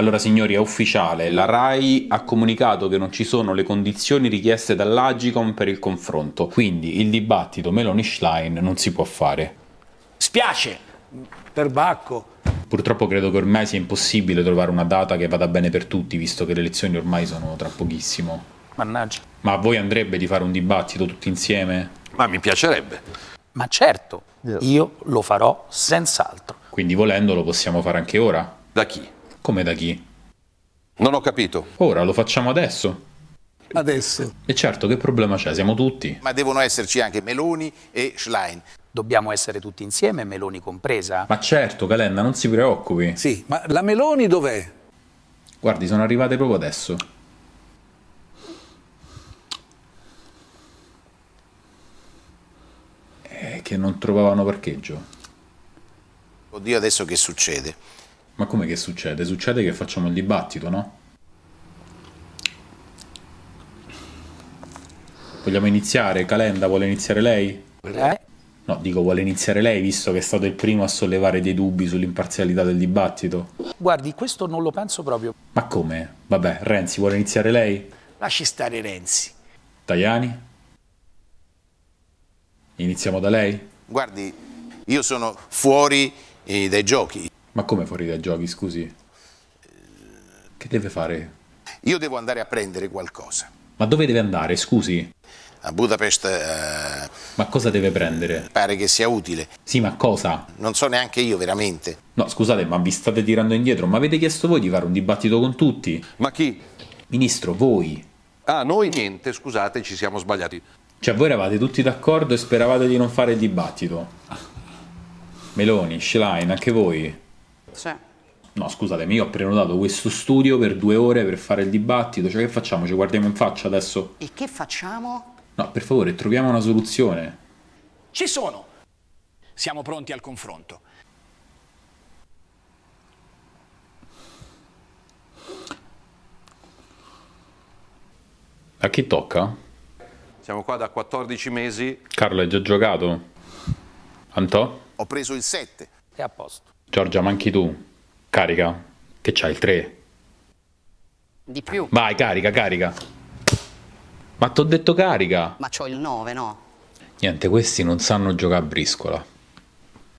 Allora signori, è ufficiale, la RAI ha comunicato che non ci sono le condizioni richieste dall'Agicom per il confronto, quindi il dibattito Meloni-Schlein non si può fare. Spiace! Per Bacco! Purtroppo credo che ormai sia impossibile trovare una data che vada bene per tutti, visto che le elezioni ormai sono tra pochissimo. Mannaggia. Ma a voi andrebbe di fare un dibattito tutti insieme? Ma mi piacerebbe. Ma certo, io lo farò senz'altro. Quindi volendo lo possiamo fare anche ora? Da chi? Come da chi? Non ho capito. Ora lo facciamo adesso. Adesso. E certo, che problema c'è? Siamo tutti. Ma devono esserci anche Meloni e Schlein. Dobbiamo essere tutti insieme, Meloni compresa. Ma certo, Calenda, non si preoccupi. Sì, ma la Meloni dov'è? Guardi, sono arrivate proprio adesso. Eh, che non trovavano parcheggio. Oddio, adesso che succede? Ma come che succede? Succede che facciamo il dibattito, no? Vogliamo iniziare? Calenda vuole iniziare lei? Eh? No, dico vuole iniziare lei visto che è stato il primo a sollevare dei dubbi sull'imparzialità del dibattito. Guardi, questo non lo penso proprio. Ma come? Vabbè, Renzi vuole iniziare lei? Lasci stare Renzi. Tajani? Iniziamo da lei? Guardi, io sono fuori eh, dai giochi. Ma come fuori dai giochi, scusi? Che deve fare? Io devo andare a prendere qualcosa. Ma dove deve andare, scusi? A Budapest... Eh, ma cosa deve prendere? Pare che sia utile. Sì, ma cosa? Non so neanche io, veramente. No, scusate, ma vi state tirando indietro. Ma avete chiesto voi di fare un dibattito con tutti? Ma chi? Ministro, voi. Ah, noi niente, scusate, ci siamo sbagliati. Cioè, voi eravate tutti d'accordo e speravate di non fare il dibattito. Meloni, Schlein, anche voi. Cioè. No, scusatemi, io ho prenotato questo studio per due ore per fare il dibattito. Cioè, che facciamo? Ci guardiamo in faccia adesso? E che facciamo? No, per favore, troviamo una soluzione. Ci sono! Siamo pronti al confronto. A chi tocca? Siamo qua da 14 mesi. Carlo, hai già giocato? Antò? Ho preso il 7. È a posto. Giorgia, manchi tu. Carica. Che c'hai, il 3? Di più. Vai, carica, carica. Ma t'ho detto carica. Ma c'ho il 9, no? Niente, questi non sanno giocare a briscola.